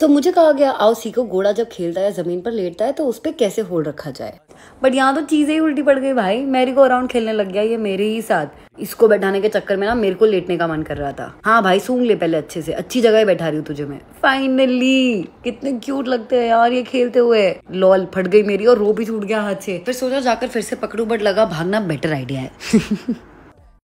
तो मुझे कहा गया आओ सीखो घोड़ा जब खेलता है ज़मीन पर लेटता है तो उस पर कैसे होल्ड रखा जाए बट यहाँ तो चीज़ें ही उल्टी पड़ गई भाई मेरी को अराउंड खेलने लग गया ये मेरे ही साथ इसको बैठाने के चक्कर में ना मेरे को लेटने का मन कर रहा था हाँ भाई सूंघ ले पहले अच्छे से अच्छी जगह ही बैठा रही हूँ तुझे मैं फाइनली कितने क्यूट लगते हैं यार ये खेलते हुए लॉल फट गई मेरी और रो भी छूट गया हाथ से फिर सोचा जाकर फिर से पकड़ू बट लगा भागना बेटर आइडिया है